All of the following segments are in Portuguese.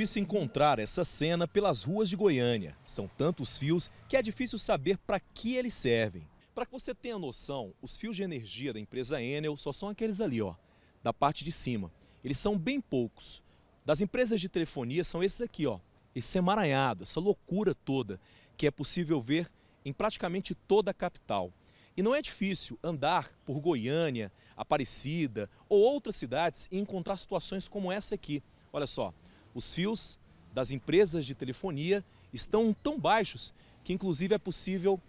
difícil encontrar essa cena pelas ruas de Goiânia. São tantos fios que é difícil saber para que eles servem. Para que você tenha noção, os fios de energia da empresa Enel só são aqueles ali, ó, da parte de cima. Eles são bem poucos. Das empresas de telefonia são esses aqui, ó, esse emaranhado, essa loucura toda que é possível ver em praticamente toda a capital. E não é difícil andar por Goiânia, Aparecida ou outras cidades e encontrar situações como essa aqui. Olha só, os fios das empresas de telefonia estão tão baixos que, inclusive, é possível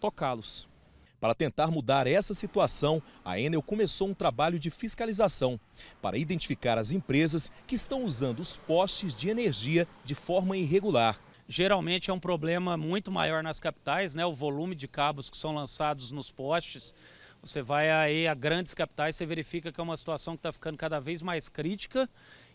tocá-los. Para tentar mudar essa situação, a Enel começou um trabalho de fiscalização para identificar as empresas que estão usando os postes de energia de forma irregular. Geralmente é um problema muito maior nas capitais, né? O volume de cabos que são lançados nos postes você vai aí a grandes capitais, você verifica que é uma situação que está ficando cada vez mais crítica.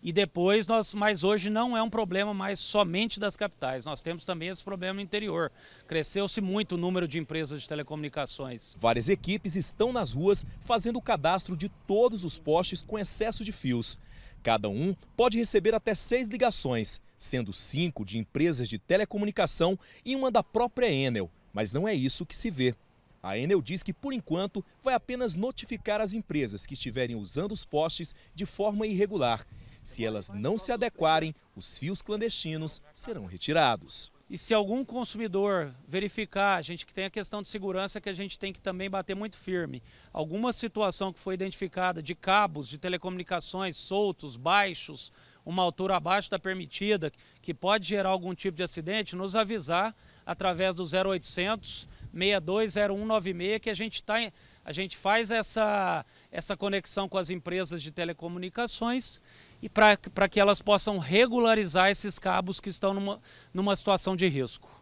E depois, nós, mas hoje não é um problema mais somente das capitais, nós temos também esse problema no interior. Cresceu-se muito o número de empresas de telecomunicações. Várias equipes estão nas ruas fazendo o cadastro de todos os postes com excesso de fios. Cada um pode receber até seis ligações, sendo cinco de empresas de telecomunicação e uma da própria Enel. Mas não é isso que se vê a Enel diz que, por enquanto, vai apenas notificar as empresas que estiverem usando os postes de forma irregular. Se elas não se adequarem, os fios clandestinos serão retirados. E se algum consumidor verificar, a gente que tem a questão de segurança que a gente tem que também bater muito firme, alguma situação que foi identificada de cabos de telecomunicações soltos, baixos, uma altura abaixo da permitida, que pode gerar algum tipo de acidente, nos avisar através do 0800 620196 que a gente está a gente faz essa, essa conexão com as empresas de telecomunicações e para que elas possam regularizar esses cabos que estão numa, numa situação de risco.